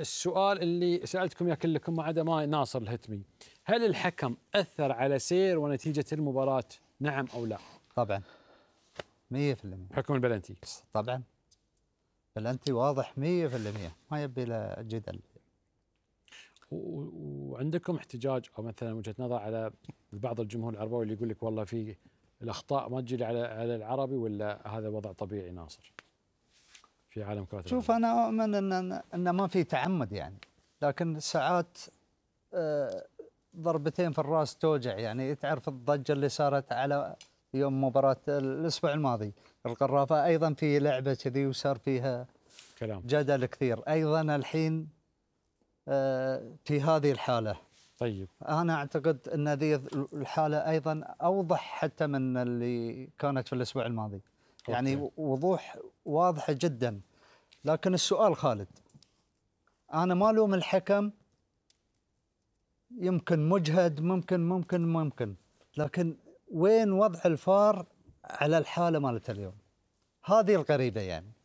السؤال اللي سالتكم يا كلكم ما عدا ما ناصر الهتمي هل الحكم اثر على سير ونتيجه المباراه نعم او لا طبعا 100% حكم البلنتي طبعا بلنتي واضح 100% ما يبي له جدل وعندكم احتجاج او مثلا وجهه نظر على بعض الجمهور العربوي اللي يقول لك والله في الاخطاء ما تجي على على العربي ولا هذا وضع طبيعي ناصر؟ في عالم كرة القدم شوف انا اؤمن ان ان ما في تعمد يعني لكن ساعات آه، ضربتين في الراس توجع يعني تعرف الضجه اللي صارت على يوم مباراه الاسبوع الماضي القرافه ايضا في لعبه كذي وصار فيها كلام جدل كثير ايضا الحين آه، في هذه الحاله طيب انا اعتقد ان هذه الحاله ايضا اوضح حتى من اللي كانت في الاسبوع الماضي يعني أوكي. وضوح واضحه جدا لكن السؤال خالد انا ما الوم الحكم يمكن مجهد ممكن ممكن ممكن لكن وين وضع الفار على الحاله مالته اليوم هذه القريبه يعني